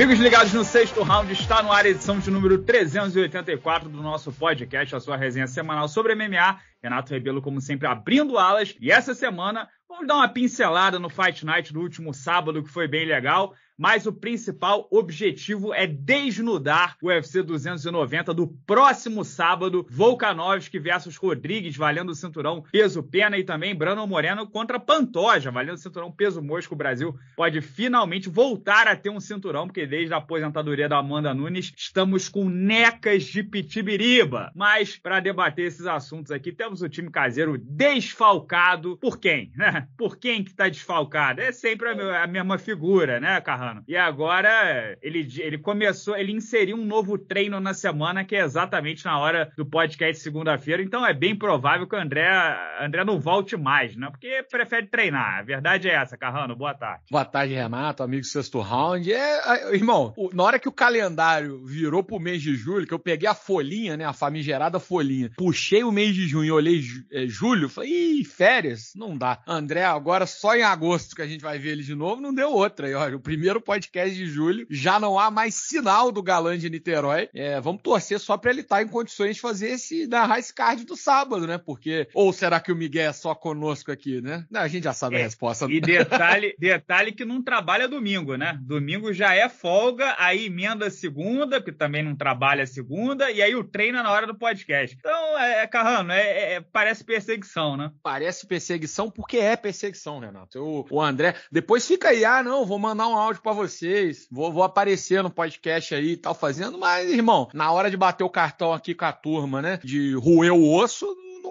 Amigos ligados no sexto round, está no ar a edição de número 384 do nosso podcast, a sua resenha semanal sobre MMA. Renato Rebelo, como sempre, abrindo alas. E essa semana, vamos dar uma pincelada no Fight Night do último sábado, que foi bem legal mas o principal objetivo é desnudar o UFC 290 do próximo sábado, Volkanovski versus Rodrigues, valendo o cinturão peso-pena, e também Brano Moreno contra Pantoja, valendo o cinturão peso-mosco. O Brasil pode finalmente voltar a ter um cinturão, porque desde a aposentadoria da Amanda Nunes, estamos com necas de pitibiriba. Mas, para debater esses assuntos aqui, temos o time caseiro desfalcado. Por quem? Por quem que está desfalcado? É sempre a mesma figura, né, Carrano? E agora ele, ele começou, ele inseriu um novo treino na semana, que é exatamente na hora do podcast segunda-feira. Então é bem provável que o André, André não volte mais, né? Porque prefere treinar. A verdade é essa, Carrano. Boa tarde. Boa tarde, Renato, amigo sexto round. É, irmão, na hora que o calendário virou pro mês de julho, que eu peguei a folhinha, né? A famigerada folhinha, puxei o mês de junho e olhei é, julho, falei, ih, férias, não dá. André, agora só em agosto que a gente vai ver ele de novo, não deu outra. E, olha, o primeiro primeiro podcast de julho. Já não há mais sinal do galã de Niterói. É, vamos torcer só para ele estar tá em condições de fazer esse narrar esse card do sábado, né? Porque. Ou será que o Miguel é só conosco aqui, né? Não, a gente já sabe é, a resposta. E né? detalhe, detalhe que não trabalha domingo, né? Domingo já é folga, aí emenda segunda, que também não trabalha segunda, e aí o treino é na hora do podcast. Então, é, é, Carrano, é, é, parece perseguição, né? Parece perseguição porque é perseguição, Renato. o André. Depois fica aí, ah, não, vou mandar um áudio salve para vocês. Vou, vou, aparecer no podcast aí e tal, fazendo, mas, irmão, na hora de bater o cartão aqui com a turma, né? De roer o osso,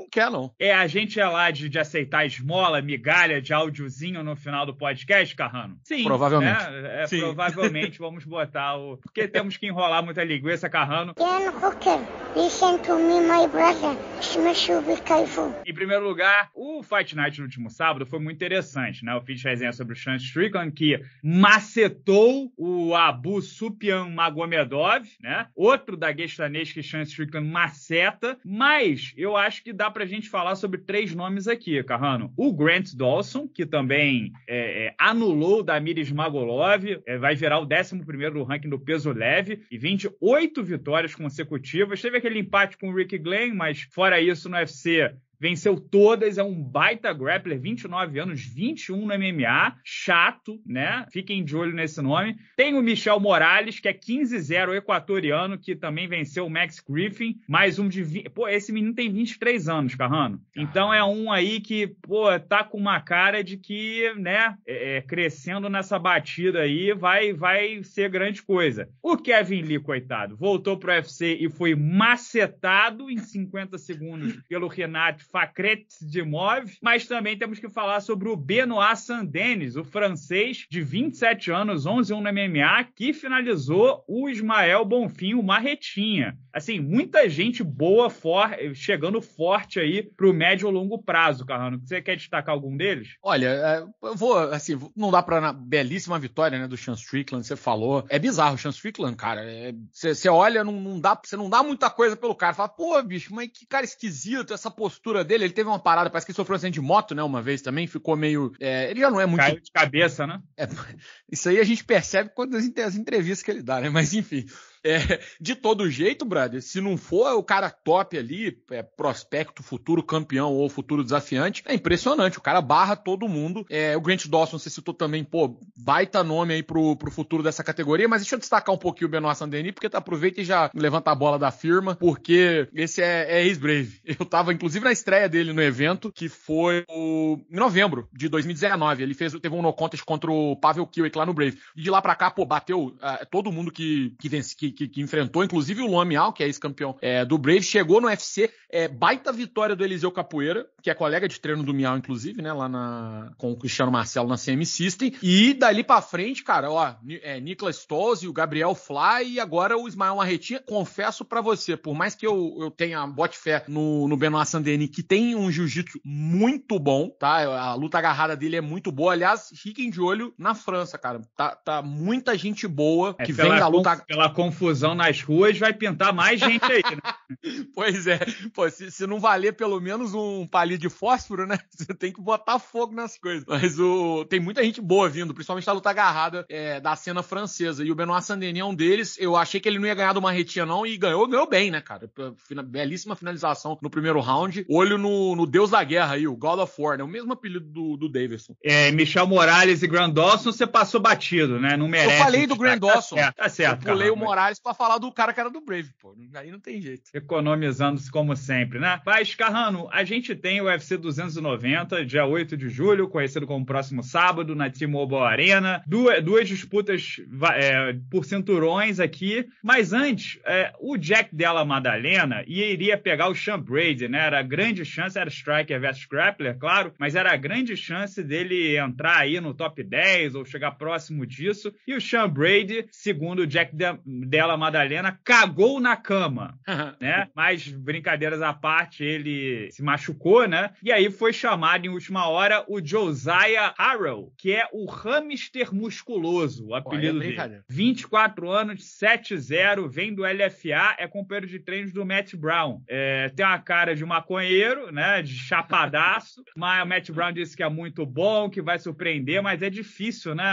quer, não. É, a gente é lá de, de aceitar esmola, migalha de áudiozinho no final do podcast, Carrano? Sim. Provavelmente. Né? É, Sim. Provavelmente vamos botar o. Porque temos que enrolar muita linguiça, Carrano. Dan é, Hooker, listen to me, my brother. Smash be careful. Em primeiro lugar, o Fight Night no último sábado foi muito interessante, né? Eu fiz resenha sobre o Sean Strickland, que macetou o Abu Supian Magomedov, né? Outro daguestanês que Sean Strickland maceta, mas eu acho que dá pra para a gente falar sobre três nomes aqui, Carrano. O Grant Dawson, que também é, é, anulou o Damir Smagolov, é, vai virar o 11 do ranking do peso leve, e 28 vitórias consecutivas. Teve aquele empate com o Rick Glenn, mas fora isso, no UFC Venceu todas, é um baita grappler, 29 anos, 21 no MMA, chato, né? Fiquem de olho nesse nome. Tem o Michel Morales, que é 15-0 equatoriano, que também venceu o Max Griffin, mais um de 20... Pô, esse menino tem 23 anos, Carrano. Ah. Então é um aí que, pô, tá com uma cara de que, né, é, é, crescendo nessa batida aí, vai, vai ser grande coisa. O Kevin Lee, coitado, voltou pro UFC e foi macetado em 50 segundos pelo Renato Fakret Dimov, mas também temos que falar sobre o Benoit Sandenis, o francês de 27 anos, 11 1 na MMA, que finalizou o Ismael Bonfim, o Marretinha. Assim, muita gente boa for, chegando forte aí pro médio ou longo prazo, Carrano. Você quer destacar algum deles? Olha, é, eu vou, assim, não dá pra. Belíssima vitória, né, do Sean Strickland, você falou. É bizarro o Sean Strickland, cara. É, você, olha, não, não dá, você não dá muita coisa pelo cara. Fala, pô, bicho, mas que cara esquisito, essa postura altura dele, ele teve uma parada, parece que ele sofreu um acidente de moto, né? Uma vez também, ficou meio. É, ele já não é muito. Caiu de cabeça, né? É, isso aí a gente percebe quando as entrevistas que ele dá, né? Mas enfim. É, de todo jeito, brother, se não for o cara top ali, é, prospecto, futuro campeão ou futuro desafiante, é impressionante. O cara barra todo mundo. É, o Grant Dawson, você citou também, pô, baita nome aí pro, pro futuro dessa categoria, mas deixa eu destacar um pouquinho o Benoit Sandeni, porque tá, aproveita e já levanta a bola da firma, porque esse é, é ex-brave. Eu tava, inclusive, na estreia dele no evento, que foi o... em novembro de 2019. Ele fez, teve um no contest contra o Pavel Kiewicz lá no Brave. E de lá pra cá, pô, bateu uh, todo mundo que, que, vence, que que, que, enfrentou, inclusive o Lomial, que é ex-campeão é, do Brave, chegou no UFC, é, baita vitória do Eliseu Capoeira, que é colega de treino do Miau, inclusive, né, lá na, com o Cristiano Marcelo na CM System, e dali para frente, cara, ó, é, Nicolas o Gabriel Fly e agora o Ismael Marretinha, confesso para você, por mais que eu, eu tenha bote fé no, no Benoit Sandeni, que tem um jiu-jitsu muito bom, tá, a luta agarrada dele é muito boa, aliás, fiquem de olho na França, cara, tá, tá muita gente boa é que é, vem da luta... Pela conf confusão nas ruas, vai pintar mais gente aí. Né? Pois é, Pô, se, se, não valer pelo menos um palito de fósforo, né? Você tem que botar fogo nas coisas. Mas o tem muita gente boa vindo, principalmente da luta agarrada é, da cena francesa. E o Benoit saint é um deles. Eu achei que ele não ia ganhar do Marretinha, não, e ganhou, ganhou bem, né, cara? Fina, belíssima finalização no primeiro round. Olho no, no, Deus da Guerra aí, o God of War, né? O mesmo apelido do, do Davidson. É, Michel Morales e Grand Dawson, você passou batido, né? Não merece. Eu falei do tá Grand Dawson. Tá certo, tá certo Eu pulei o Morales pra falar do cara que era do Brave, pô. Aí não tem jeito economizando se como sempre, né? Mas, Carrano, a gente tem o UFC 290, dia 8 de julho, conhecido como próximo sábado, na T-Mobile Arena. Duas, duas disputas é, por cinturões aqui. Mas antes, é, o Jack Della Madalena iria pegar o Sean Brady, né? Era grande chance, era striker versus grappler, claro, mas era a grande chance dele entrar aí no top 10 ou chegar próximo disso. E o Sean Brady, segundo o Jack Della Madalena, cagou na cama, né? né? Mas brincadeiras à parte, ele se machucou, né? E aí foi chamado em última hora o Josiah Harrell, que é o hamster musculoso, o apelido Olha, dele. 24 anos, 7-0, vem do LFA, é companheiro de treinos do Matt Brown. É, tem uma cara de maconheiro, né? De chapadaço, mas o Matt Brown disse que é muito bom, que vai surpreender, mas é difícil, né?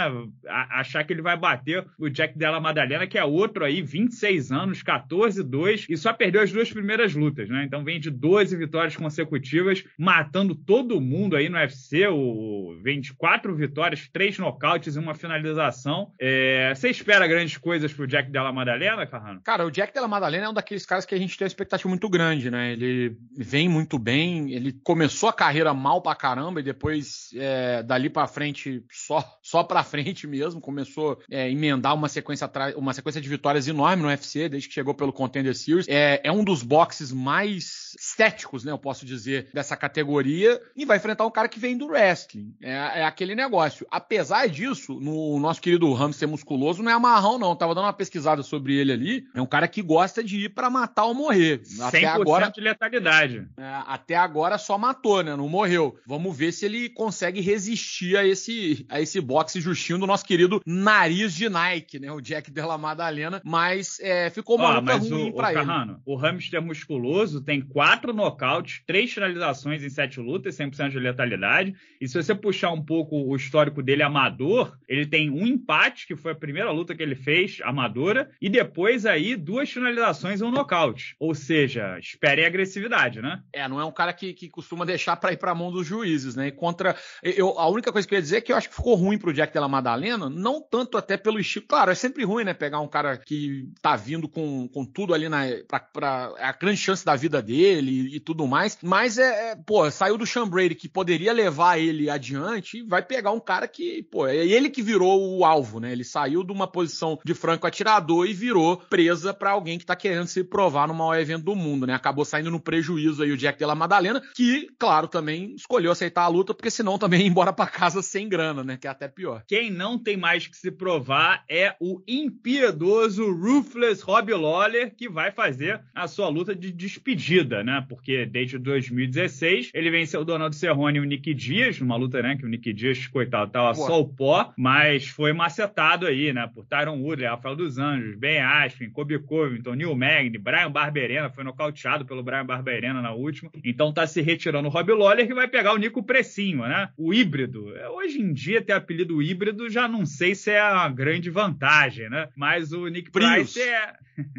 achar que ele vai bater o Jack Della Madalena, que é outro aí, 26 anos, 14-2, e só perdeu as duas primeiras lutas, né? Então vem de 12 vitórias consecutivas, matando todo mundo aí no UFC. O... Vem de quatro vitórias, três nocautes e uma finalização. É... Você espera grandes coisas pro Jack Della Madalena, Carrano? Cara, o Jack Della Madalena é um daqueles caras que a gente tem uma expectativa muito grande, né? Ele vem muito bem, ele começou a carreira mal pra caramba e depois é, dali pra frente, só, só pra frente mesmo, começou a é, emendar uma sequência, uma sequência de vitórias enorme no UFC desde que chegou pelo Contender Series. É, é um um dos boxes mais céticos, né? Eu posso dizer, dessa categoria. E vai enfrentar um cara que vem do wrestling. É, é aquele negócio. Apesar disso, no nosso querido hamster musculoso, não é amarrão, não. Eu tava dando uma pesquisada sobre ele ali. É um cara que gosta de ir para matar ou morrer. Até agora. de letalidade. É, até agora só matou, né? Não morreu. Vamos ver se ele consegue resistir a esse, a esse boxe justinho do nosso querido nariz de Nike, né? O Jack Della Madalena. Mas é, ficou uma Ó, luta ruim o, pra o ele. Carrano, o hamster musculoso tem quatro nocautes, três finalizações em sete lutas, 100% de letalidade. E se você puxar um pouco o histórico dele amador, ele tem um empate, que foi a primeira luta que ele fez, amadora, e depois aí duas finalizações e um nocaute. Ou seja, espere agressividade, né? É, não é um cara que, que costuma deixar para ir para a mão dos juízes, né? E contra. Eu, a única coisa que eu ia dizer é que eu acho que ficou ruim pro Jack Della Madalena, não tanto até pelo estilo. Claro, é sempre ruim, né? Pegar um cara que tá vindo com, com tudo ali na, pra, pra era é a grande chance da vida dele e, e tudo mais. Mas é, é, pô, saiu do Sean Brady que poderia levar ele adiante e vai pegar um cara que, pô, é ele que virou o alvo, né? Ele saiu de uma posição de franco atirador e virou presa para alguém que tá querendo se provar no maior evento do mundo, né? Acabou saindo no prejuízo aí o Jack Della Madalena, que, claro, também escolheu aceitar a luta, porque senão também ia embora para casa sem grana, né? Que é até pior. Quem não tem mais que se provar é o impiedoso, ruthless Rob Lawler, que vai fazer a sua luta de despedida, né? Porque desde 2016 ele venceu o Donald Cerrone e o Nick Dias, numa luta, né? Que o Nick Dias, coitado, tava Boa. só o pó, mas foi macetado aí, né? Por Tyron Woodley, Rafael dos Anjos, Ben Askren, Kobe Covington, Neil Magny, Brian Barberena, foi nocauteado pelo Brian Barberena na última. Então tá se retirando o Rob Lawler, que vai pegar o Nico Precinho, né? O híbrido. Hoje em dia, ter apelido híbrido, já não sei se é uma grande vantagem, né? Mas o Nick Prius. Price é...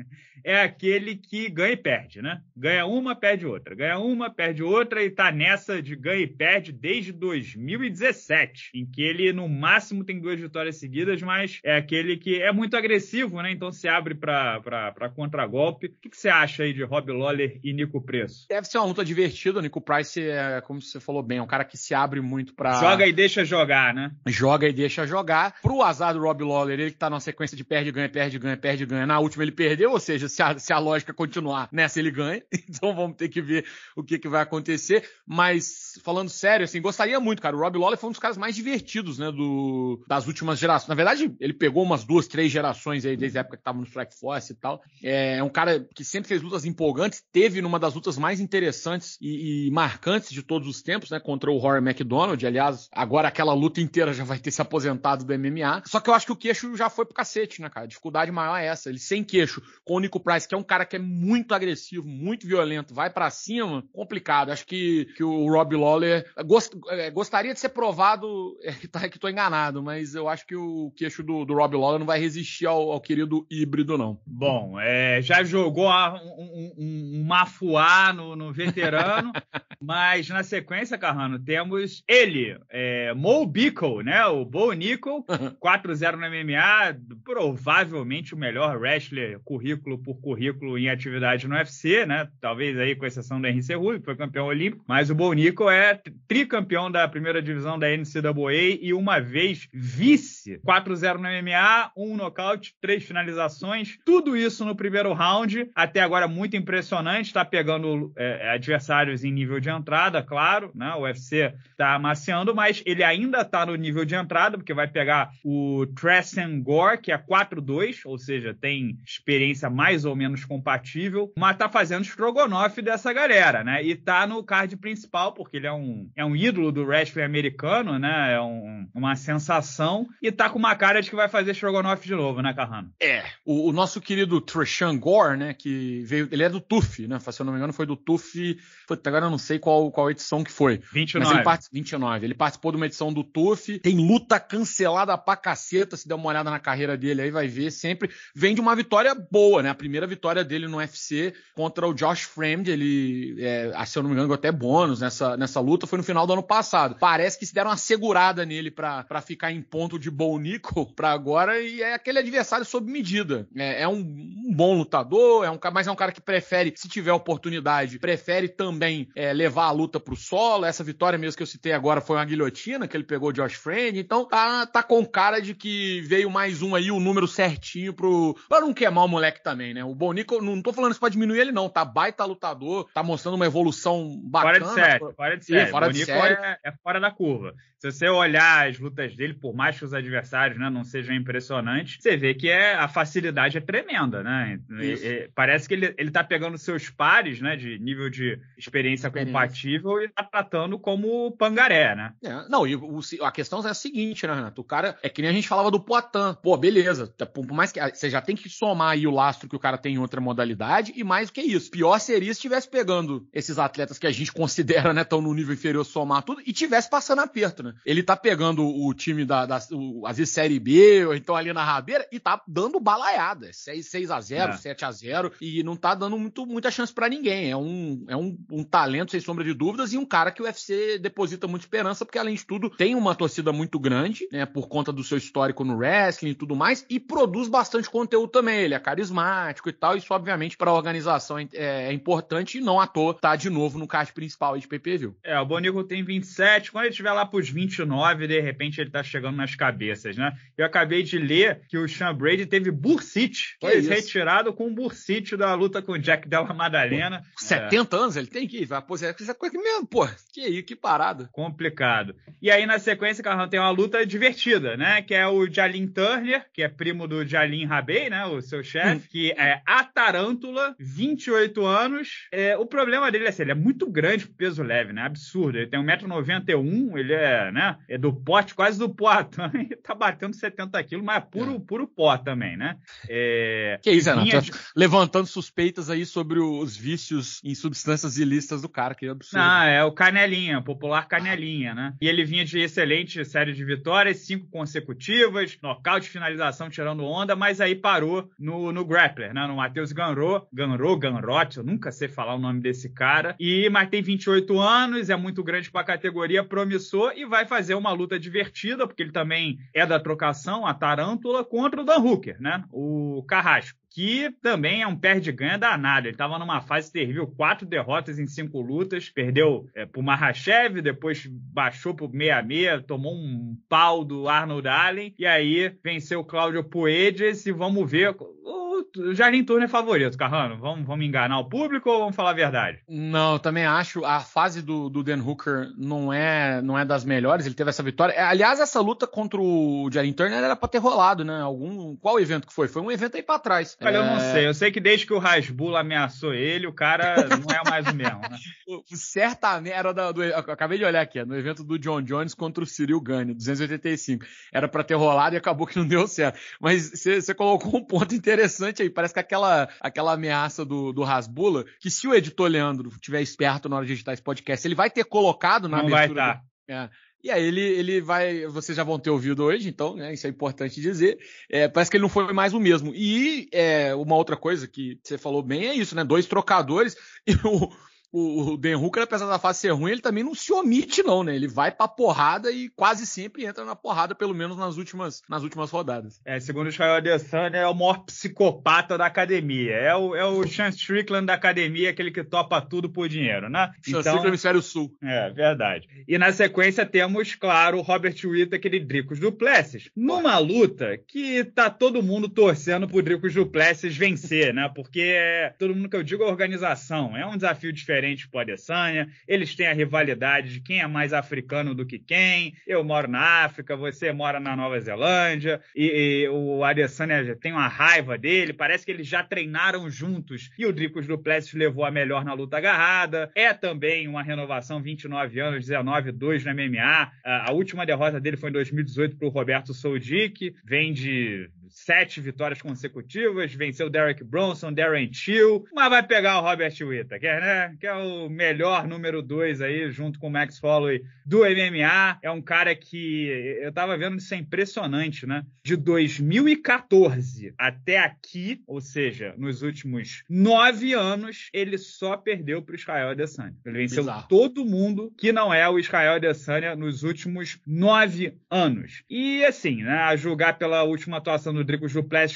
é aquele que ganha e perde, né? Ganha uma, perde outra. Ganha uma, perde outra e tá nessa de ganha e perde desde 2017, em que ele no máximo tem duas vitórias seguidas, mas é aquele que é muito agressivo, né? Então se abre para contragolpe. O que, que, você acha aí de Rob Lawler e Nico Preço? Deve ser uma luta divertida. O Nico Price é, como você falou bem, é um cara que se abre muito para Joga e deixa jogar, né? Joga e deixa jogar. Pro azar do Rob Lawler, ele que tá numa sequência de perde, ganha, perde, ganha, perde, ganha. Na última ele perdeu, ou seja, se a, se a lógica continuar nessa, né, ele ganha. Então vamos ter que ver o que, que vai acontecer. Mas, falando sério, assim, gostaria muito, cara. O Rob Lawler foi um dos caras mais divertidos, né, do, das últimas gerações. Na verdade, ele pegou umas duas, três gerações aí, desde a época que tava no Strike Force e tal. É, é, um cara que sempre fez lutas empolgantes, teve numa das lutas mais interessantes e, e marcantes de todos os tempos, né, contra o Rory McDonald. Aliás, agora aquela luta inteira já vai ter se aposentado do MMA. Só que eu acho que o queixo já foi pro cacete, né, cara? A dificuldade maior é essa. Ele sem queixo, com o Nico Marco Price, que é um cara que é muito agressivo, muito violento, vai para cima, complicado. Acho que, que o Rob Lawler gost, é, gostaria de ser provado é, que, tá, que tô enganado, mas eu acho que o queixo do, do Rob Lawler não vai resistir ao, ao querido híbrido, não. Bom, é, já jogou um, um, um mafuá no, no veterano, mas na sequência, Carrano, temos ele, é, Mo Bickle, né? O Bo Nickel, 4-0 no MMA, provavelmente o melhor wrestler currículo por currículo em atividade no UFC, né? Talvez aí com exceção do RC Cerrudo, que foi campeão olímpico, mas o Bonico é tricampeão da primeira divisão da NCAA e uma vez vice. 4-0 no MMA, um nocaute, três finalizações, tudo isso no primeiro round. Até agora muito impressionante, está pegando é, adversários em nível de entrada, claro, né? O UFC está amaciando, mas ele ainda está no nível de entrada, porque vai pegar o Tressen Gore, que é 4-2, ou seja, tem experiência mais mais ou menos compatível, mas tá fazendo estrogonofe dessa galera, né? E tá no card principal, porque ele é um, é um ídolo do wrestling americano, né? É um, uma sensação. E tá com uma cara de que vai fazer estrogonofe de novo, né, Carrano? É. O, o nosso querido Trishan Gore, né? Que veio. Ele é do TUF, né? Se eu não me engano, foi do TUF. Puta, agora eu não sei qual, qual edição que foi. 29. Mas ele part... 29. Ele participou de uma edição do TUF. Tem luta cancelada pra caceta. Se der uma olhada na carreira dele aí, vai ver sempre. Vem de uma vitória boa, né? A primeira vitória dele no UFC contra o Josh Fremd. Ele, é, ah, se eu não me engano, até bônus nessa, nessa luta. Foi no final do ano passado. Parece que se deram uma segurada nele para ficar em ponto de bom Nico pra agora. E é aquele adversário sob medida. É, é um, um, bom lutador, é um, mas é um cara que prefere, se tiver oportunidade, prefere também é, levar a luta pro solo. Essa vitória mesmo que eu citei agora foi uma guilhotina que ele pegou o Josh Friend. Então tá, tá com cara de que veio mais um aí, o um número certinho pro. Pra não queimar o moleque também, né? né? O Bonico, não tô falando isso pra diminuir ele, não. Tá baita lutador, tá mostrando uma evolução bacana. Fora de série, fora de série. Sim, fora Bonico de série. É, é fora da curva se você olhar as lutas dele, por mais que os adversários né, não sejam impressionantes, você vê que é, a facilidade é tremenda, né? E, e, parece que ele, ele tá pegando seus pares, né, de nível de experiência, experiência. compatível e tá tratando como pangaré, né? É, não, e o, a questão é a seguinte, né, Renato? O cara, é que nem a gente falava do Poitin. Pô, beleza, tá, por mais que você já tem que somar aí o lastro que o cara tem em outra modalidade e mais do que isso. Pior seria se estivesse pegando esses atletas que a gente considera, né, tão no nível inferior somar tudo e tivesse passando aperto, né? né? Ele tá pegando o time da, da o, às vezes Série B, ou então ali na rabeira, e tá dando balaiada. 6, é a 0 é. 7 a 0 e não tá dando muito, muita chance para ninguém. É, um, é um, um talento, sem sombra de dúvidas, e um cara que o UFC deposita muita esperança, porque além de tudo, tem uma torcida muito grande, né? Por conta do seu histórico no wrestling e tudo mais, e produz bastante conteúdo também. Ele é carismático e tal, isso obviamente para a organização é, é, importante e não à toa tá de novo no card principal de PPV. É, o Bonico tem 27, quando ele estiver lá pros 29, de repente ele está chegando nas cabeças, né? Eu acabei de ler que o Sean Brady teve bursite, foi retirado com bursite da luta com o Jack Della Madalena. 70 é. anos ele tem que ir, vai aposentar essa coisa mesmo, pô. Que aí, que parada. Complicado. E aí na sequência, Carlão, tem uma luta divertida, né? Que é o Jalin Turner, que é primo do Jalin Rabei, né? O seu chefe, hum. que é a tarântula, 28 anos. É, o problema dele é assim, ele é muito grande pro peso leve, né? Absurdo. Ele tem 1,91m, ele é cara, né? É do pote, quase do pote. tá batendo 70 quilos, mas é puro, é. puro pó também, né? É... Que isso, Renato? Levantando suspeitas aí sobre os vícios em substâncias ilícitas do cara, que é absurdo. Ah, é o Canelinha, popular Canelinha, né? E ele vinha de excelente série de vitórias, cinco consecutivas, nocaute, finalização, tirando onda, mas aí parou no, no grappler, né? No Matheus Ganro, Ganro, Ganrote, eu nunca sei falar o nome desse cara. E, mas tem 28 anos, é muito grande pra categoria, promissor e vai vai fazer uma luta divertida, porque ele também é da trocação, a Tarântula, contra o Dan Hooker, né? O Carrasco que também é um pé de ganha danado. Ele estava numa fase terrível, quatro derrotas em cinco lutas, perdeu é, para o Mahashev, depois baixou para o 66, tomou um pau do Arnold Allen, e aí venceu o Cláudio Poedes, e vamos ver... O o Jardim Turner é favorito, Carrano. Vamos, vamos enganar o público ou vamos falar a verdade? Não, eu também acho. A fase do, do Dan Hooker não é, não é das melhores. Ele teve essa vitória. É, aliás, essa luta contra o Jardim Turner era para ter rolado, né? Algum, qual evento que foi? Foi um evento aí para trás. Olha, é... eu não é. sei. Eu sei que desde que o Rasbul ameaçou ele, o cara não é mais o mesmo, né? Certamente era da, do. Acabei de olhar aqui, no evento do John Jones contra o Cyril Gane, 285. Era para ter rolado e acabou que não deu certo. Mas você colocou um ponto interessante interessante aí. Parece que aquela, aquela ameaça do, do Rasbula, que se o editor Leandro tiver esperto na hora de editar esse podcast, ele vai ter colocado na Não abertura. Vai tá. Do, é, e aí ele, ele vai. Vocês já vão ter ouvido hoje, então, né? Isso é importante dizer. É, parece que ele não foi mais o mesmo. E é, uma outra coisa que você falou bem é isso, né? Dois trocadores e o o, o Den Hooker, apesar da fase ser ruim, ele também não se omite, não, né? Ele vai pra porrada e quase sempre entra na porrada, pelo menos nas últimas, nas últimas rodadas. É, segundo o Israel Adesanya, é o maior psicopata da academia. É o, é o Sean Strickland da academia, aquele que topa tudo por dinheiro, né? Sean então, Strickland Hemisfério Sul. É, verdade. E na sequência temos, claro, o Robert Whittaker e Dricos Duplessis. Numa luta que tá todo mundo torcendo pro Dricos Duplessis vencer, né? Porque é, todo mundo que eu digo é organização. É um desafio diferente para o Adesanya, eles têm a rivalidade de quem é mais africano do que quem, eu moro na África, você mora na Nova Zelândia, e, e o Adesanya tem uma raiva dele, parece que eles já treinaram juntos, e o Dricos Duplessis levou a melhor na luta agarrada, é também uma renovação, 29 anos, 19-2 no MMA, a, a última derrota dele foi em 2018 o Roberto Soldic, vem de sete vitórias consecutivas, venceu Derek Bronson, Darren Till, mas vai pegar o Robert Whittaker, é, né? Que é o melhor número dois aí, junto com o Max Holloway do MMA. É um cara que eu tava vendo isso é impressionante, né? De 2014 até aqui, ou seja, nos últimos nove anos, ele só perdeu para Israel Adesanya. Ele venceu Bizarro. todo mundo que não é o Israel Adesanya nos últimos nove anos. E assim, né? A julgar pela última atuação no o Drigo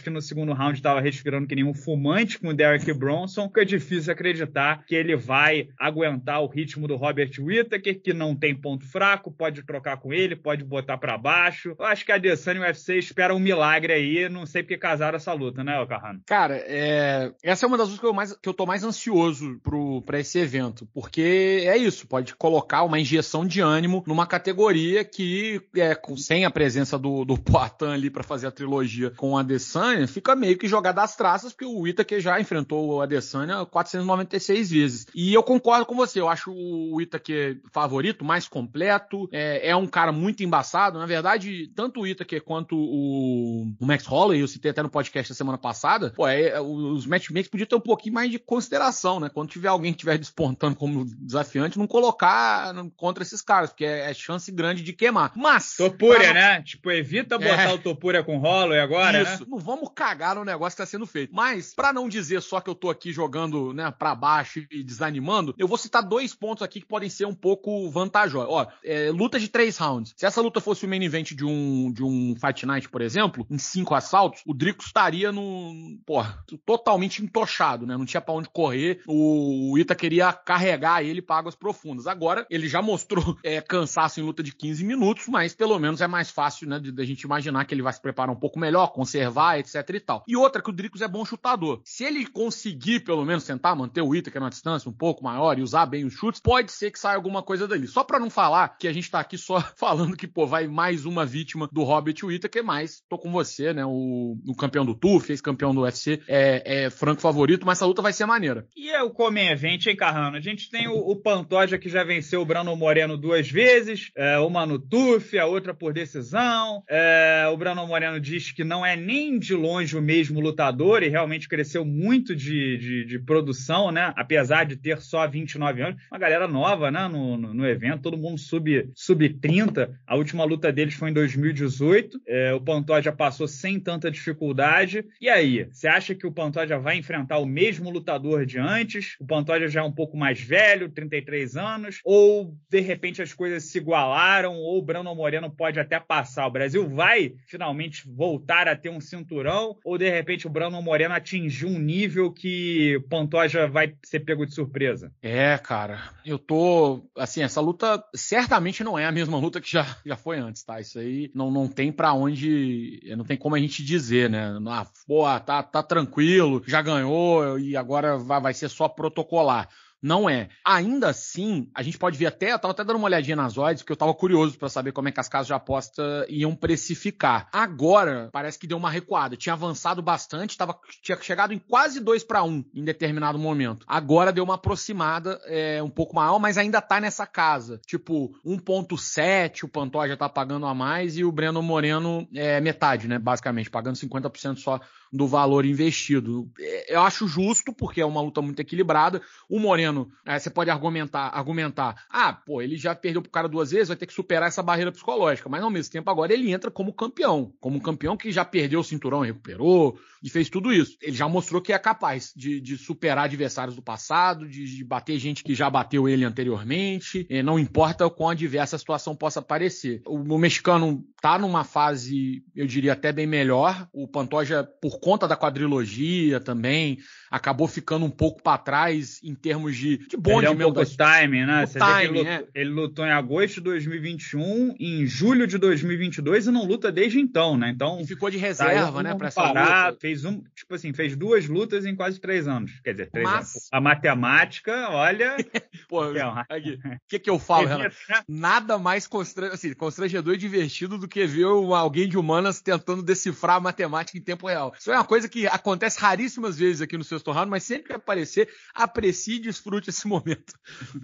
que no segundo round estava respirando que nem um fumante com o Derek Bronson, que é difícil acreditar que ele vai aguentar o ritmo do Robert Whittaker, que não tem ponto fraco, pode trocar com ele, pode botar para baixo. Eu acho que a Adesanya e o UFC esperam um milagre aí, não sei porque casaram essa luta, né, Ocarrano? Cara, é... essa é uma das lutas que eu, mais, que eu tô mais ansioso pro... pra esse evento, porque é isso, pode colocar uma injeção de ânimo numa categoria que, é, com... sem a presença do, do Poitin ali para fazer a trilogia com o Adesanya fica meio que jogada às traças, porque o Ita que já enfrentou o Adesanya 496 vezes. E eu concordo com você, eu acho o Ita que favorito, mais completo, é, é, um cara muito embaçado. Na verdade, tanto o Ita que quanto o, o, Max Holloway, eu citei até no podcast da semana passada, pô, é, é os matchmakers podiam ter um pouquinho mais de consideração, né? Quando tiver alguém que estiver despontando como desafiante, não colocar contra esses caras, porque é, é chance grande de queimar. Mas. Topúria, pra... né? Tipo, evita é. botar o Topúria com Holloway agora né? Isso. Né? Não vamos cagar no negócio que tá sendo feito. Mas, para não dizer só que eu tô aqui jogando, né, pra baixo e desanimando, eu vou citar dois pontos aqui que podem ser um pouco vantajosos. Ó, é, luta de três rounds. Se essa luta fosse o main event de um, de um Fight Night, por exemplo, em cinco assaltos, o Drico estaria no. Porra, totalmente entochado, né? Não tinha pra onde correr. O, Ita queria carregar ele pra águas profundas. Agora, ele já mostrou é, cansaço em luta de 15 minutos, mas pelo menos é mais fácil, né, da gente imaginar que ele vai se preparar um pouco melhor, conservar, etc e tal. E outra que o Dricos é bom chutador. Se ele conseguir, pelo menos, tentar manter o Ita, que é uma distância um pouco maior, e usar bem os chutes, pode ser que saia alguma coisa dali. Só para não falar que a gente tá aqui só falando que, pô, vai mais uma vítima do Hobbit o Ita, que é mais, tô com você, né? O, o campeão do TUF, ex-campeão do UFC, é, é, franco favorito, mas essa luta vai ser maneira. E é o Comem Event, hein, Carrano? A gente tem o, o Pantoja que já venceu o Brandon Moreno duas vezes, é, uma no TUF, a outra por decisão. É, o Brandon Moreno diz que não não é nem de longe o mesmo lutador e realmente cresceu muito de, de, de produção, né? Apesar de ter só 29 anos, uma galera nova, né? No, no, no evento, todo mundo sub, sub 30. A última luta deles foi em 2018. É, o Pantoja já passou sem tanta dificuldade. E aí, você acha que o Pantoja vai enfrentar o mesmo lutador de antes? O Pantoja já é um pouco mais velho, 33 anos, ou de repente as coisas se igualaram, ou o Brandon Moreno pode até passar. O Brasil vai finalmente voltar a cara ter um cinturão, ou de repente o Brandon Moreno atingiu um nível que Pantoja vai ser pego de surpresa? É, cara, eu tô. Assim, essa luta certamente não é a mesma luta que já, já foi antes, tá? Isso aí não, não tem para onde. Não tem como a gente dizer, né? Ah, pô, tá, tá tranquilo, já ganhou e agora vai, vai ser só protocolar não é. Ainda assim, a gente pode ver até, eu tava até dando uma olhadinha nas odds, porque eu tava curioso para saber como é que as casas de aposta iam precificar. Agora, parece que deu uma recuada. Tinha avançado bastante, tava, tinha chegado em quase 2 para 1 em determinado momento. Agora deu uma aproximada é, um pouco maior, mas ainda tá nessa casa. Tipo, 1.7 o Pantoja tá pagando a mais e o Breno Moreno é metade, né, basicamente, pagando 50% só do valor investido. Eh, eu acho justo, porque é uma luta muito equilibrada. O Moreno é, você pode argumentar, argumentar, ah, pô, ele já perdeu pro cara duas vezes, vai ter que superar essa barreira psicológica. Mas ao mesmo tempo, agora ele entra como campeão, como um campeão que já perdeu o cinturão e recuperou, e fez tudo isso. Ele já mostrou que é capaz de, de superar adversários do passado, de, de, bater gente que já bateu ele anteriormente, eh, não importa o quão adversa a situação possa parecer. O, o mexicano tá numa fase, eu diria até bem melhor. O Pantoja, por conta da quadrilogia também, acabou ficando um pouco para trás em termos de, de bonde ele é um das... Assim, timing, né? Você vê ele, lutou, é. ele lutou em agosto de 2021, em julho de 2022 e não luta desde então, né? Então e ficou de tá reserva, tá né, para essa parar, fez um, tipo assim, fez duas lutas em quase três anos. Quer dizer, três Mas... anos. A matemática, olha, Pô, é o que que eu falo, Renato? Nada mais constrangedor, assim, constrangedor e divertido do que ver alguém de humanas tentando decifrar a matemática em tempo real. Isso é uma coisa que acontece raríssimas vezes aqui no seu Lucas Torrado, mas sempre que aparecer, aprecie e desfrute esse momento.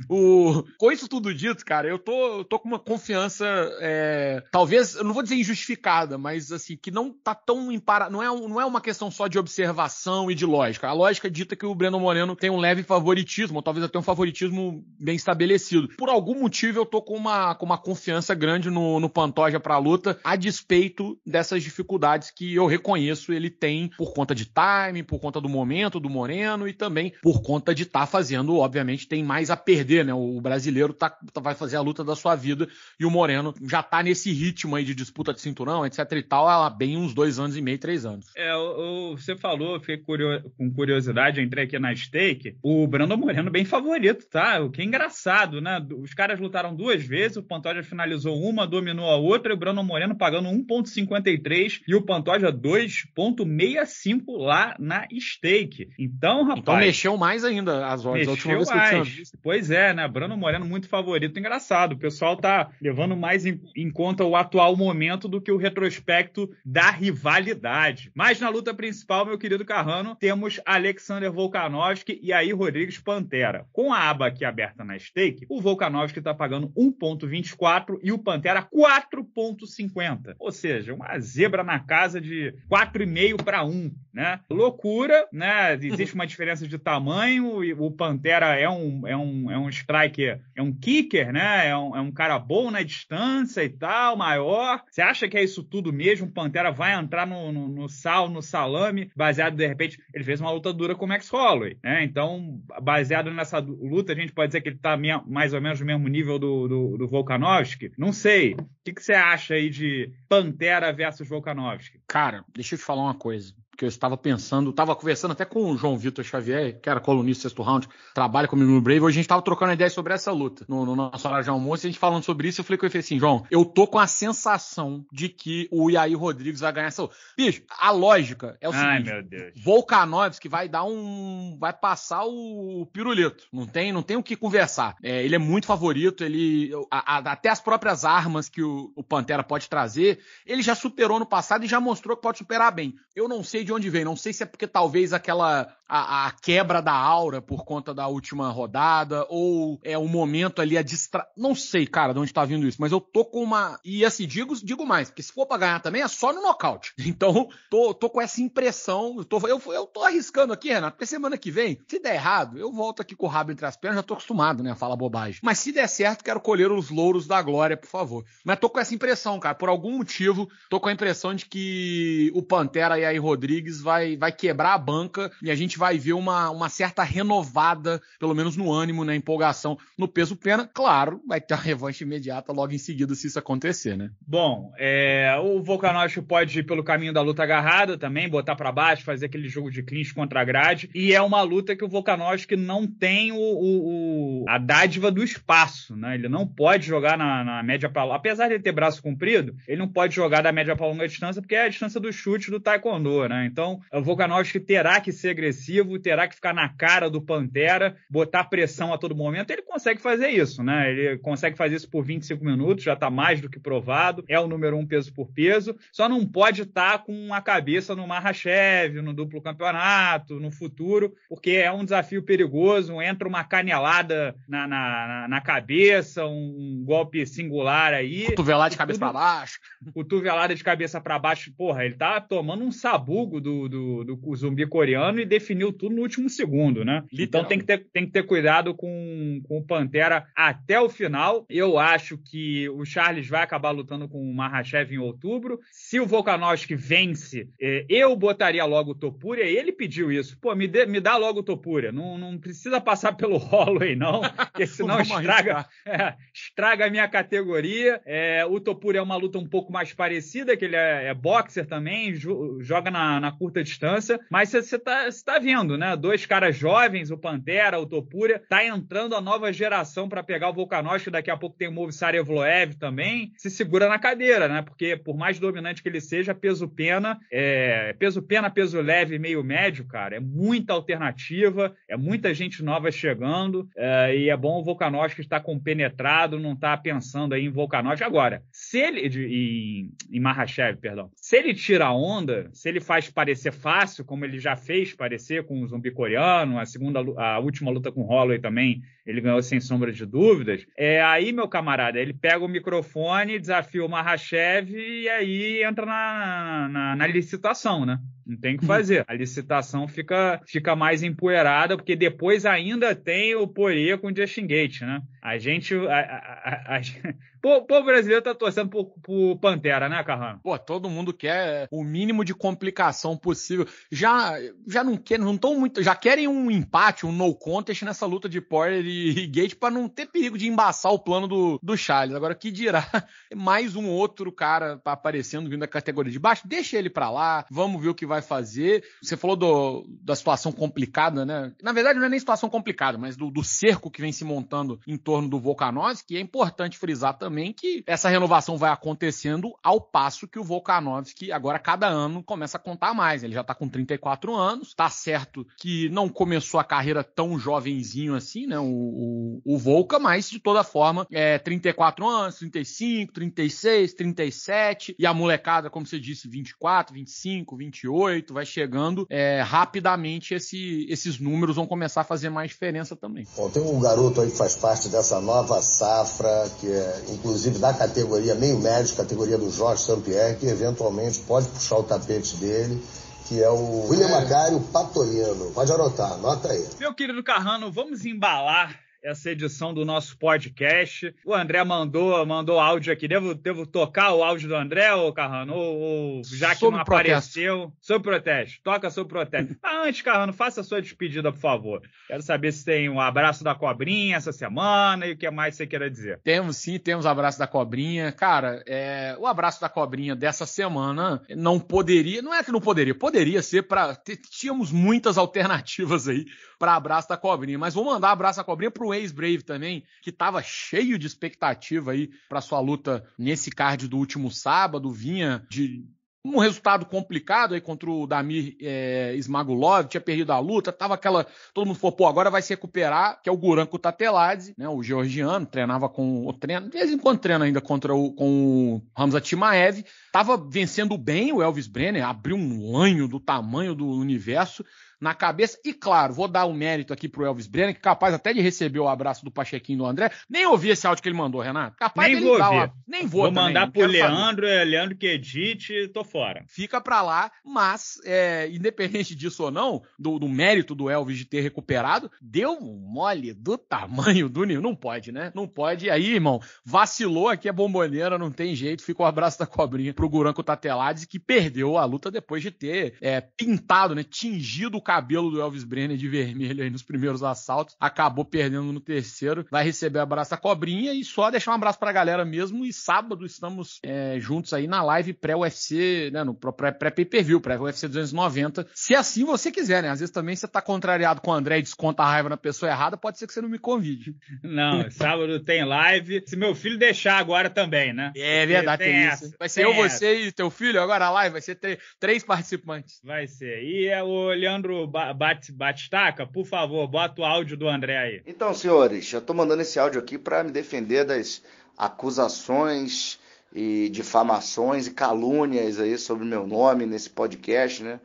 o, com isso tudo dito, cara, eu tô, eu tô com uma confiança, é, talvez, eu não vou dizer injustificada, mas assim, que não tá tão para não é, não é uma questão só de observação e de lógica. A lógica dita que o Breno Moreno tem um leve favoritismo, ou talvez até um favoritismo bem estabelecido. Por algum motivo, eu tô com uma, com uma confiança grande no, no Pantoja pra luta, a despeito dessas dificuldades que eu reconheço ele tem por conta de time, por conta do momento, do do Moreno e também por conta de estar tá fazendo, obviamente, tem mais a perder, né? O brasileiro tá, tá, vai fazer a luta da sua vida e o Moreno já tá nesse ritmo aí de disputa de cinturão, etc e tal, há bem uns dois anos e meio, três anos. É, o, o, você falou, fiquei curio, com curiosidade, entrei aqui na stake, o Brando Moreno bem favorito, tá? O que é engraçado, né? Os caras lutaram duas vezes, o Pantoja finalizou uma, dominou a outra, e o Brando Moreno pagando 1,53 e o Pantoja 2,65 lá na stake. Então, rapaz. Então mexeu mais ainda as odds. Mexeu mais. Pois é, né? Brano Moreno muito favorito. Engraçado. O pessoal tá levando mais em, em conta o atual momento do que o retrospecto da rivalidade. Mas na luta principal, meu querido Carrano, temos Alexander Volkanovski e aí Rodrigues Pantera. Com a aba aqui aberta na stake, o Volkanovski tá pagando 1.24 e o Pantera 4.50. Ou seja, uma zebra na casa de 4,5 para 1, né? Loucura, né? existe uma diferença de tamanho, e o Pantera é um, é um, é um striker, é um kicker, né? É um, é um cara bom na distância e tal, maior. Você acha que é isso tudo mesmo? O Pantera vai entrar no, no, no sal, no salame, baseado, de repente, ele fez uma luta dura com o Max Holloway, né? Então, baseado nessa luta, a gente pode dizer que ele tá mais ou menos no mesmo nível do, do, do Volkanovski? Não sei. O que, que você acha aí de Pantera versus Volkanovski? Cara, deixa eu te falar uma coisa que eu estava pensando, estava conversando até com o João Vitor Xavier, que era colunista sexto round, trabalha comigo no Brave, a gente estava trocando ideias sobre essa luta no, no nosso horário de almoço, e a gente falando sobre isso, eu falei com ele assim, João, eu tô com a sensação de que o Iaí Rodrigues vai ganhar essa luta. Bicho, a lógica é o Ai, seguinte, Volkanovski vai dar um, vai passar o pirulito, não tem, não tem o que conversar. É, ele é muito favorito, ele, a, a, até as próprias armas que o, o Pantera pode trazer, ele já superou no passado e já mostrou que pode superar bem. Eu não sei de onde vem. Não sei se é porque talvez aquela a, a, quebra da aura por conta da última rodada, ou é o um momento ali a distra... Não sei, cara, de onde tá vindo isso, mas eu tô com uma. E assim, digo, digo mais, porque se for pra ganhar também é só no nocaute. Então, tô, tô com essa impressão. Eu tô, eu, eu tô arriscando aqui, Renato, porque semana que vem, se der errado, eu volto aqui com o rabo entre as pernas, já tô acostumado, né, a falar bobagem. Mas se der certo, quero colher os louros da glória, por favor. Mas tô com essa impressão, cara, por algum motivo, tô com a impressão de que o Pantera e aí Rodrigues vai, vai quebrar a banca e a gente gente vai ver uma, uma certa renovada, pelo menos no ânimo, na né, empolgação, no peso-pena. Claro, vai ter uma revanche imediata logo em seguida se isso acontecer, né? Bom, é, o Volkanovski pode ir pelo caminho da luta agarrada também, botar para baixo, fazer aquele jogo de clinch contra a grade. E é uma luta que o Volkanovski não tem o, o, o a dádiva do espaço, né? Ele não pode jogar na, na média para Apesar de ele ter braço comprido, ele não pode jogar da média para longa distância, porque é a distância do chute do taekwondo, né? Então, é o Volkanovski terá que ser agressivo terá que ficar na cara do Pantera, botar pressão a todo momento. Ele consegue fazer isso, né? Ele consegue fazer isso por 25 minutos, já está mais do que provado. É o número um peso por peso. Só não pode estar tá com a cabeça no Marrachev, no duplo campeonato, no futuro, porque é um desafio perigoso. Entra uma canelada na, na, na cabeça, um golpe singular aí. Cotovelada de cabeça para baixo. Cotovelada de cabeça para baixo. Porra, ele tá tomando um sabugo do, do, do zumbi coreano e definindo definiu tudo no último segundo, né? Literal. Então tem que ter, tem que ter cuidado com, com o Pantera até o final. Eu acho que o Charles vai acabar lutando com o Mahashev em outubro. Se o Volkanovski vence, é, eu botaria logo o Topuria. Ele pediu isso. Pô, me, dê, me dá logo o Topuria. Não, não precisa passar pelo Holloway, não, porque senão estraga, é, estraga a minha categoria. É, o Topuria é uma luta um pouco mais parecida, que ele é, é boxer também, joga na, na curta distância. Mas você está tá, tá vendo, né? Dois caras jovens, o Pantera, o Topuria, tá entrando a nova geração para pegar o Volkanovski, daqui a pouco tem o Movsar Evloev também, se segura na cadeira, né? Porque por mais dominante que ele seja, peso pena, é... peso pena, peso leve, meio médio, cara, é muita alternativa, é muita gente nova chegando, é... e é bom o Volkanovski estar compenetrado, não estar tá pensando aí em Volkanovski agora. Se ele de, em, em Mahashev, perdão. Se ele tira a onda, se ele faz parecer fácil, como ele já fez parecer vencer com o zumbi coreano, a segunda, a última luta com o Holloway também, ele ganhou sem sombra de dúvidas. É aí, meu camarada, ele pega o microfone, desafia o Mahashev e aí entra na, na, na licitação, né? Não tem o que uhum. fazer. A licitação fica, fica mais empoeirada, porque depois ainda tem o Poirier com o Justin Gate, né? A gente. A, a, a, o povo brasileiro tá torcendo pro, pro Pantera, né, Carrano? Pô, todo mundo quer o mínimo de complicação possível. Já, já não quer, não estão muito. Já querem um empate, um no contest nessa luta de Porter e, e Gate para não ter perigo de embaçar o plano do, do Charles. Agora, que dirá mais um outro cara tá aparecendo vindo da categoria de baixo? Deixa ele para lá, vamos ver o que vai fazer. Você falou do, da situação complicada, né? Na verdade, não é nem situação complicada, mas do, do cerco que vem se montando em torno retorno do Volkanovski, e é importante frisar também que essa renovação vai acontecendo ao passo que o Volkanovski agora cada ano começa a contar mais. Ele já está com 34 anos, tá certo que não começou a carreira tão jovenzinho assim, né? O, o, o Volca, mas de toda forma, é 34 anos, 35, 36, 37, e a molecada, como você disse, 24, 25, 28, vai chegando é, rapidamente esse, esses números vão começar a fazer mais diferença também. Bom, tem um garoto aí que faz parte dessa essa nova safra, que é inclusive da categoria meio médio, categoria do Jorge Sampierre, que eventualmente pode puxar o tapete dele, que é o William Macário Patolino. Pode anotar, anota aí. Meu querido Carrano, vamos embalar essa edição do nosso podcast. O André mandou mandou áudio aqui. Devo, devo tocar o áudio do André, ou Carrano? Ou, ou já que sobre não protesto. apareceu? Sobre protesto. Toca sobre protesto. Mas antes, Carrano, faça a sua despedida, por favor. Quero saber se tem um abraço da cobrinha essa semana e o que mais você queira dizer. Temos sim, temos abraço da cobrinha. Cara, é, o abraço da cobrinha dessa semana não poderia, não é que não poderia, poderia ser para. Tínhamos muitas alternativas aí para abraço da cobrinha, mas vou mandar abraço da cobrinha para o ex-Brave também, que estava cheio de expectativa aí para sua luta nesse card do último sábado, vinha de um resultado complicado aí contra o Damir é, Smagulov, tinha perdido a luta, tava aquela. Todo mundo falou, pô, agora vai se recuperar, que é o Guranko Tateladze, né? O georgiano, treinava com o treino, de vez em quando treina ainda contra o, com o Hamza Timaev. Tava vencendo bem o Elvis Brenner, abriu um lanho do tamanho do universo na cabeça. E claro, vou dar o um mérito aqui pro Elvis Brenner, que é capaz até de receber o abraço do Pachequinho do André. Nem ouvi esse áudio que ele mandou, Renato. Capaz Nem vou dar, Nem vou Vou também, mandar pro Leandro, saber. Leandro que é, edite, tô fora. Fica pra lá, mas é, independente disso ou não, do, do, mérito do Elvis de ter recuperado, deu mole do tamanho do Nil. Não pode, né? Não pode. E aí, irmão, vacilou aqui a é bomboneira, não tem jeito. Ficou o abraço da cobrinha pro Guranco Tatelades, que perdeu a luta depois de ter é, pintado, né? Tingido o cabelo do Elvis Brenner de vermelho aí nos primeiros assaltos, acabou perdendo no terceiro, vai receber abraço a cobrinha e só deixar um abraço pra galera mesmo. E sábado estamos é, juntos aí na live pré-UFC, né? No pré-pay-per-view, pré pré-UFC 290. Se assim você quiser, né? Às vezes também você tá contrariado com o André e desconta a raiva na pessoa errada, pode ser que você não me convide. Não, sábado tem live. Se meu filho deixar agora também, né? É verdade, tem, tem isso. Essa, vai ser eu, essa. você e teu filho agora a live, vai ser três participantes. Vai ser. E é o Leandro Pedro Batistaca, por favor, bota o áudio do André aí. Então, senhores, eu estou mandando esse áudio aqui para me defender das acusações e difamações e calúnias aí sobre meu nome nesse podcast, né?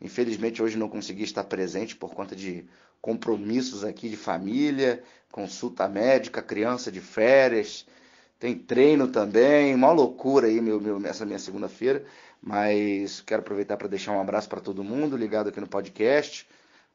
Infelizmente hoje não consegui estar presente por conta de compromissos aqui de família, consulta médica, criança de férias, tem treino também, uma loucura aí meu, meu essa minha segunda-feira. Mas quero aproveitar para deixar um abraço para todo mundo ligado aqui no podcast.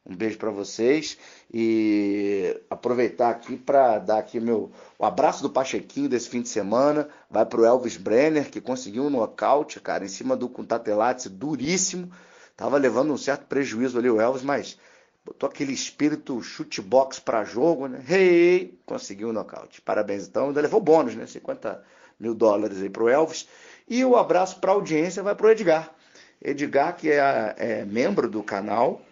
Um beijo para vocês e aproveitar aqui para dar aqui meu o abraço do Pachequinho desse fim de semana. Vai para o Elvis Brenner, que conseguiu um nocaute, cara, em cima do Cuntatelate, duríssimo. Tava levando um certo prejuízo ali o Elvis, mas botou aquele espírito chute-box para jogo, né? Hey, conseguiu o um nocaute. Parabéns então, ainda levou bônus, né? 50 mil dólares aí para o Elvis. E o abraço para a audiência vai para o Edgar. Edgar, que é, é, membro do canal,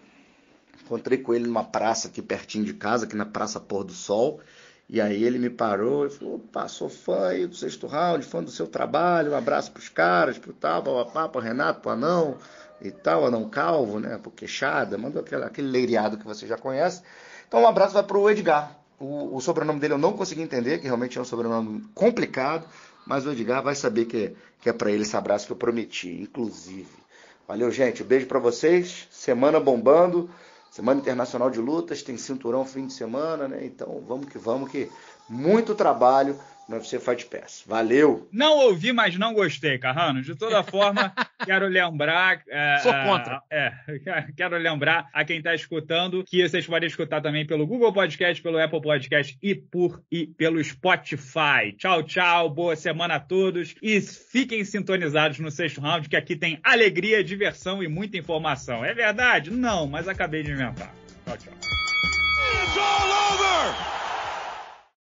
encontrei com ele numa praça aqui pertinho de casa, aqui na Praça Pôr do Sol. E aí ele me parou e falou: opa, sou fã aí do sexto round, fã do seu trabalho, um abraço para os caras, o tal, para o Renato, o Anão e tal, Anão Calvo, né? o Queixada, mandou aquele, aquele leiriado que você já conhece. Então um abraço vai para o Edgar. O, o sobrenome dele eu não consegui entender, que realmente é um sobrenome complicado. Mas o Edgar vai saber que, que é para ele esse abraço que eu prometi, inclusive. Valeu, gente. Um beijo para vocês. Semana bombando. Semana Internacional de Lutas, tem cinturão fim de semana, né? Então vamos que vamos, que muito trabalho no UFC Fight Pass. Valeu! Não ouvi, mas não gostei, Carrano. De toda forma, quero lembrar. É, Sou contra. É, quero lembrar a quem está escutando que vocês podem escutar também pelo Google Podcast, pelo Apple Podcast e por e pelo Spotify. Tchau, tchau. Boa semana a todos e fiquem sintonizados no sexto round, que aqui tem alegria, diversão e muita informação. É verdade? Não, mas acabei de inventar. Tchau, tchau. It's all over!